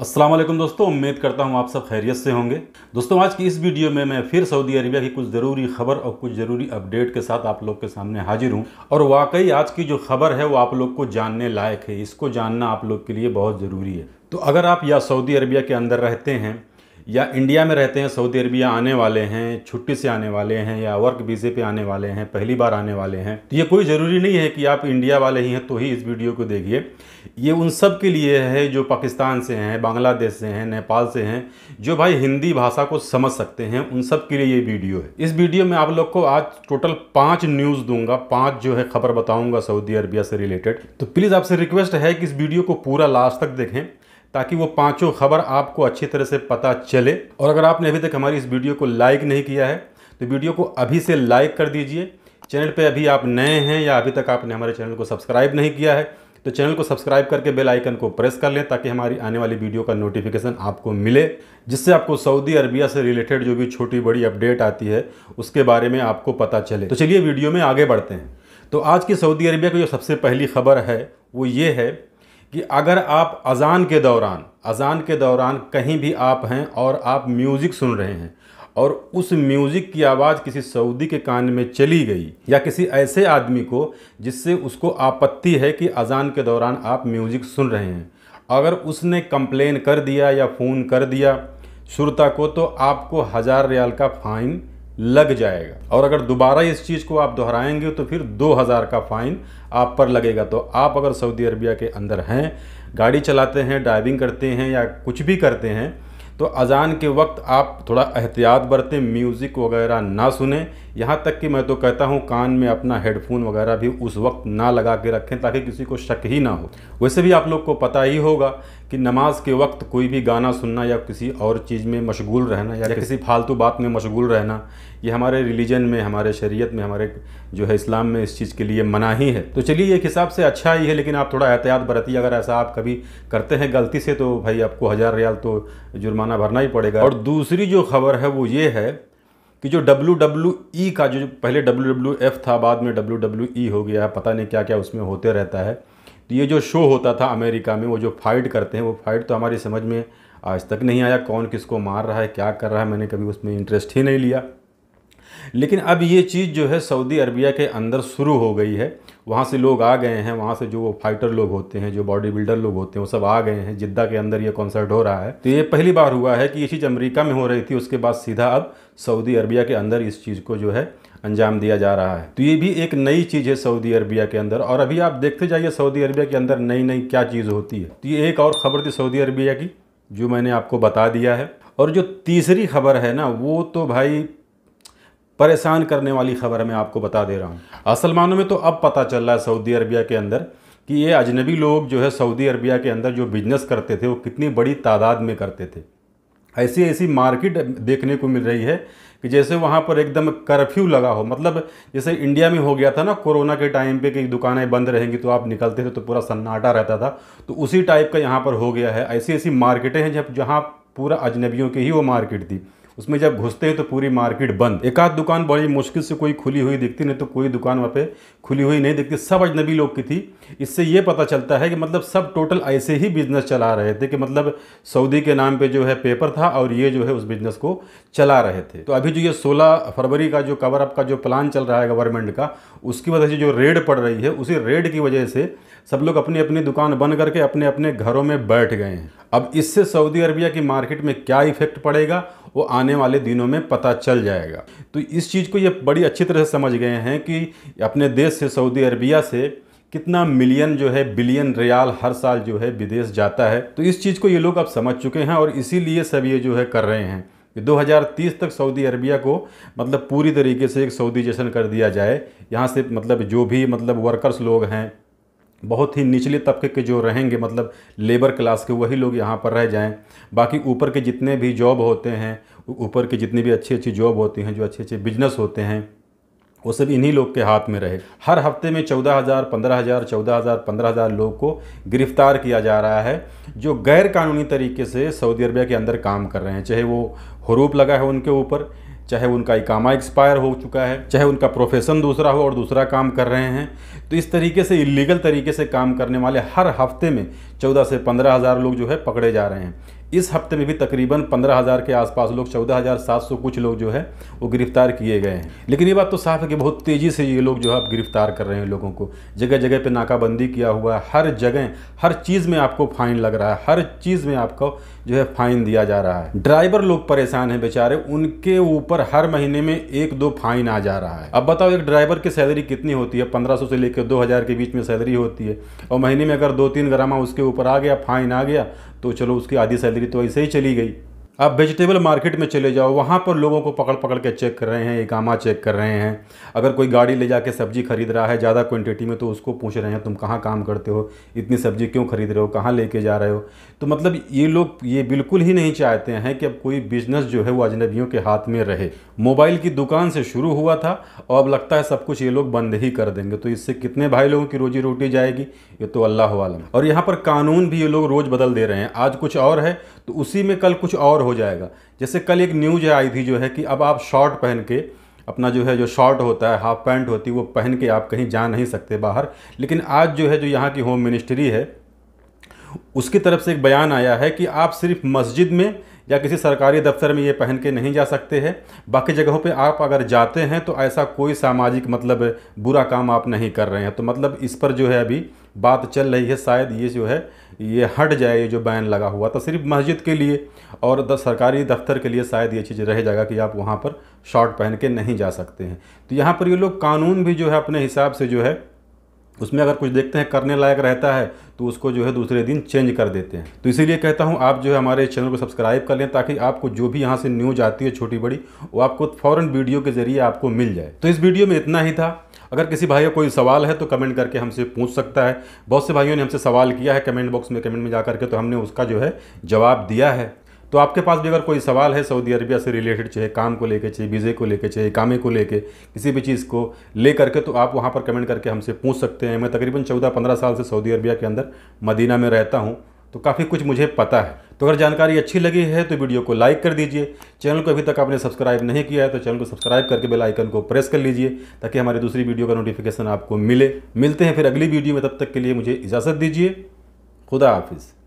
असलम दोस्तों उम्मीद करता हूँ आप सब खैरियत से होंगे दोस्तों आज की इस वीडियो में मैं फिर सऊदी अरबिया की कुछ ज़रूरी खबर और कुछ ज़रूरी अपडेट के साथ आप लोग के सामने हाजिर हूँ और वाकई आज की जो खबर है वो आप लोग को जानने लायक है इसको जानना आप लोग के लिए बहुत ज़रूरी है तो अगर आप या सऊदी अरबिया के अंदर रहते हैं या इंडिया में रहते हैं सऊदी अरबिया आने वाले हैं छुट्टी से आने वाले हैं या वर्क वीज़े पे आने वाले हैं पहली बार आने वाले हैं तो ये कोई ज़रूरी नहीं है कि आप इंडिया वाले ही हैं तो ही इस वीडियो को देखिए ये उन सब के लिए है जो पाकिस्तान से हैं बांग्लादेश से हैं नेपाल से हैं जो भाई हिंदी भाषा को समझ सकते हैं उन सब के लिए ये वीडियो है इस वीडियो में आप लोग को आज टोटल पाँच न्यूज़ दूंगा पाँच जो है खबर बताऊँगा सऊदी अरबिया से रिलेटेड तो प्लीज़ आपसे रिक्वेस्ट है कि इस वीडियो को पूरा लास्ट तक देखें ताकि वो पांचों खबर आपको अच्छी तरह से पता चले और अगर आपने अभी तक हमारी इस वीडियो को लाइक नहीं किया है तो वीडियो को अभी से लाइक कर दीजिए चैनल पे अभी आप नए हैं या अभी तक आपने हमारे चैनल को सब्सक्राइब नहीं किया है तो चैनल को सब्सक्राइब करके बेल आइकन को प्रेस कर लें ताकि हमारी आने वाली वीडियो का नोटिफिकेशन आपको मिले जिससे आपको सऊदी अरबिया से रिलेटेड जो भी छोटी बड़ी अपडेट आती है उसके बारे में आपको पता चले तो चलिए वीडियो में आगे बढ़ते हैं तो आज की सऊदी अरबिया की जो सबसे पहली खबर है वो ये है कि अगर आप अज़ान के दौरान अज़ान के दौरान कहीं भी आप हैं और आप म्यूज़िक सुन रहे हैं और उस म्यूज़िक की आवाज़ किसी सऊदी के कान में चली गई या किसी ऐसे आदमी को जिससे उसको आपत्ति है कि अज़ान के दौरान आप म्यूज़िक सुन रहे हैं अगर उसने कंप्लेन कर दिया या फ़ोन कर दिया शुरता को तो आपको हज़ार रियाल का फ़ाइन लग जाएगा और अगर दोबारा इस चीज़ को आप दोहराएंगे तो फिर 2000 का फ़ाइन आप पर लगेगा तो आप अगर सऊदी अरबिया के अंदर हैं गाड़ी चलाते हैं ड्राइविंग करते हैं या कुछ भी करते हैं तो अजान के वक्त आप थोड़ा एहतियात बरतें म्यूज़िक वगैरह ना सुने यहाँ तक कि मैं तो कहता हूँ कान में अपना हेडफोन वगैरह भी उस वक्त ना लगा के रखें ताकि किसी को शक ही ना हो वैसे भी आप लोग को पता ही होगा कि नमाज के वक्त कोई भी गाना सुनना या किसी और चीज़ में मशगूल रहना या किसी फालतू बात में मशगूल रहना ये हमारे रिलीजन में हमारे शरीयत में हमारे जो है इस्लाम में इस चीज़ के लिए मना ही है तो चलिए एक हिसाब से अच्छा ही है लेकिन आप थोड़ा एहतियात बरती अगर ऐसा आप कभी करते हैं गलती से तो भाई आपको हज़ार रियाल तो जुर्माना भरना ही पड़ेगा और दूसरी जो खबर है वो ये है कि जो डब्ल्यू डब्ल्यू ई का जो पहले डब्ल्यू डब्ल्यू एफ था बाद में डब्ल्यू डब्ल्यू ई हो गया है पता नहीं क्या क्या उसमें होते रहता है तो ये जो शो होता था अमेरिका में वो जो फाइट करते हैं वो फाइट तो हमारी समझ में आज तक नहीं आया कौन किसको मार रहा है क्या कर रहा है मैंने कभी उसमें इंटरेस्ट ही नहीं लिया लेकिन अब ये चीज़ जो है सऊदी अरबिया के अंदर शुरू हो गई है वहाँ से लोग आ गए हैं वहाँ से जो वो फाइटर लोग होते हैं जो बॉडी बिल्डर लोग होते हैं वो सब आ गए हैं जिद्दा के अंदर ये कॉन्सर्ट हो रहा है तो ये पहली बार हुआ है कि ये चीज़ अमेरिका में हो रही थी उसके बाद सीधा अब सऊदी अरबिया के अंदर इस चीज़ को जो है अंजाम दिया जा रहा है तो ये भी एक नई चीज़ है सऊदी अरबिया के अंदर और अभी आप देखते जाइए सऊदी अरबिया के अंदर नई नई क्या चीज़ होती है तो ये एक और ख़बर थी सऊदी अरबिया की जो मैंने आपको बता दिया है और जो तीसरी खबर है ना वो तो भाई परेशान करने वाली खबर मैं आपको बता दे रहा हूँ असल मानों में तो अब पता चल रहा है सऊदी अरबिया के अंदर कि ये अजनबी लोग जो है सऊदी अरबिया के अंदर जो बिजनेस करते थे वो कितनी बड़ी तादाद में करते थे ऐसी ऐसी मार्केट देखने को मिल रही है कि जैसे वहाँ पर एकदम कर्फ्यू लगा हो मतलब जैसे इंडिया में हो गया था ना कोरोना के टाइम पे कि दुकानें बंद रहेंगी तो आप निकलते थे तो पूरा सन्नाटा रहता था तो उसी टाइप का यहाँ पर हो गया है ऐसी ऐसी मार्केटें हैं जब जहाँ पूरा अजनबियों की ही वो मार्केट थी उसमें जब घुसते हैं तो पूरी मार्केट बंद एक आध दुकान बड़ी मुश्किल से कोई खुली हुई दिखती नहीं तो कोई दुकान वहाँ पे खुली हुई नहीं दिखती सब अजनबी लोग की थी इससे ये पता चलता है कि मतलब सब टोटल ऐसे ही बिजनेस चला रहे थे कि मतलब सऊदी के नाम पर पे जो है पेपर था और ये जो है उस बिजनेस को चला रहे थे तो अभी जो ये सोलह फरवरी का जो कवर अप का जो प्लान चल रहा है गवर्नमेंट का उसकी वजह से जो रेड पड़ रही है उसी रेड की वजह से सब लोग अपनी अपनी दुकान बंद करके अपने अपने घरों में बैठ गए हैं अब इससे सऊदी अरबिया की मार्केट में क्या इफेक्ट पड़ेगा वो आने वाले दिनों में पता चल जाएगा तो इस चीज़ को ये बड़ी अच्छी तरह से समझ गए हैं कि अपने देश से सऊदी अरबिया से कितना मिलियन जो है बिलियन रियाल हर साल जो है विदेश जाता है तो इस चीज़ को ये लोग अब समझ चुके हैं और इसीलिए सब ये जो है कर रहे हैं कि 2030 तक सऊदी अरबिया को मतलब पूरी तरीके से एक सऊदी जैसन कर दिया जाए यहाँ से मतलब जो भी मतलब वर्कर्स लोग हैं बहुत ही निचले तबके के जो रहेंगे मतलब लेबर क्लास के वही लोग यहाँ पर रह जाएं बाकी ऊपर के जितने भी जॉब होते हैं ऊपर के जितनी भी अच्छी अच्छी जॉब होती हैं जो अच्छे अच्छे बिजनेस होते हैं वो सब इन्हीं लोग के हाथ में रहे हर हफ्ते में चौदह हज़ार पंद्रह हज़ार चौदह हज़ार पंद्रह हज़ार लोग को गिरफ्तार किया जा रहा है जो गैर कानूनी तरीके से सऊदी अरबिया के अंदर काम कर रहे हैं चाहे वो हरूप लगा है उनके ऊपर चाहे उनका इकामा एक्सपायर हो चुका है चाहे उनका प्रोफेशन दूसरा हो और दूसरा काम कर रहे हैं तो इस तरीके से इलीगल तरीके से काम करने वाले हर हफ्ते में चौदह से पंद्रह हज़ार लोग जो है पकड़े जा रहे हैं इस हफ्ते में भी तकरीबन पंद्रह हज़ार के आसपास लोग चौदह हज़ार सात सौ कुछ लोग जो है वो गिरफ्तार किए गए हैं लेकिन ये बात तो साफ है कि बहुत तेज़ी से ये लोग जो है अब गिरफ्तार कर रहे हैं लोगों को जगह जगह पे नाकाबंदी किया हुआ है हर जगह हर चीज़ में आपको फाइन लग रहा है हर चीज़ में आपको जो है फाइन दिया जा रहा है ड्राइवर लोग परेशान हैं बेचारे उनके ऊपर हर महीने में एक दो फाइन आ जा रहा है अब बताओ एक ड्राइवर की सैलरी कितनी होती है पंद्रह से लेकर दो के बीच में सैलरी होती है और महीने में अगर दो तीन ग्रामा उसके ऊपर आ गया फाइन आ गया तो चलो उसकी आधी सैलरी लगी तो ऐसे ही चली गई आप वेजिटेबल मार्केट में चले जाओ वहाँ पर लोगों को पकड़ पकड़ के चेक कर रहे हैं आमा चेक कर रहे हैं अगर कोई गाड़ी ले जाके सब्ज़ी खरीद रहा है ज़्यादा क्वांटिटी में तो उसको पूछ रहे हैं तुम कहाँ काम करते हो इतनी सब्ज़ी क्यों खरीद रहे हो कहाँ लेके जा रहे हो तो मतलब ये लोग ये बिल्कुल ही नहीं चाहते हैं कि अब कोई बिज़नेस जो है वो अजनबियों के हाथ में रहे मोबाइल की दुकान से शुरू हुआ था और अब लगता है सब कुछ ये लोग बंद ही कर देंगे तो इससे कितने भाई लोगों की रोजी रोटी जाएगी ये तो अल्लाह आलम और यहाँ पर कानून भी ये लोग रोज़ बदल दे रहे हैं आज कुछ और है तो उसी में कल कुछ और हो जाएगा जैसे कल एक न्यूज आई थी जो है कि अब आप शॉर्ट पहन के अपना जो है जो शॉर्ट होता है हाफ पैंट होती है वो पहन के आप कहीं जा नहीं सकते बाहर लेकिन आज जो है जो यहाँ की होम मिनिस्ट्री है उसकी तरफ से एक बयान आया है कि आप सिर्फ मस्जिद में या किसी सरकारी दफ्तर में ये पहन के नहीं जा सकते हैं बाकी जगहों पे आप अगर जाते हैं तो ऐसा कोई सामाजिक मतलब बुरा काम आप नहीं कर रहे हैं तो मतलब इस पर जो है अभी बात चल रही है शायद ये जो है ये हट जाए ये जो बैन लगा हुआ था सिर्फ मस्जिद के लिए और द, सरकारी दफ्तर के लिए शायद ये चीज़ रह जाएगा कि आप वहाँ पर शॉर्ट पहन के नहीं जा सकते हैं तो यहाँ पर ये लोग कानून भी जो है अपने हिसाब से जो है उसमें अगर कुछ देखते हैं करने लायक रहता है तो उसको जो है दूसरे दिन चेंज कर देते हैं तो इसीलिए कहता हूँ आप जो है हमारे चैनल को सब्सक्राइब कर लें ताकि आपको जो भी यहाँ से न्यूज आती है छोटी बड़ी वो आपको फ़ौरन वीडियो के ज़रिए आपको मिल जाए तो इस वीडियो में इतना ही था अगर किसी भाई का कोई सवाल है तो कमेंट करके हमसे पूछ सकता है बहुत से भाइयों ने हमसे सवाल किया है कमेंट बॉक्स में कमेंट में जा करके तो हमने उसका जो है जवाब दिया है तो आपके पास भी अगर कोई सवाल है सऊदी अरबिया से रिलेटेड चाहे काम को लेके चाहे वीज़े को लेके चाहे कामे को लेके किसी भी चीज़ को ले करके तो आप वहाँ पर कमेंट करके हमसे पूछ सकते हैं मैं तकरीबन चौदह पंद्रह साल से सऊदी अरबिया के अंदर मदीना में रहता हूँ तो काफ़ी कुछ मुझे पता है तो अगर जानकारी अच्छी लगी है तो वीडियो को लाइक कर दीजिए चैनल को अभी तक आपने सब्सक्राइब नहीं किया है तो चैनल को सब्सक्राइब करके बेल आइकन को प्रेस कर लीजिए ताकि हमारी दूसरी वीडियो का नोटिफिकेशन आपको मिले मिलते हैं फिर अगली वीडियो में तब तक के लिए मुझे इजाज़त दीजिए खुदा हाफिज़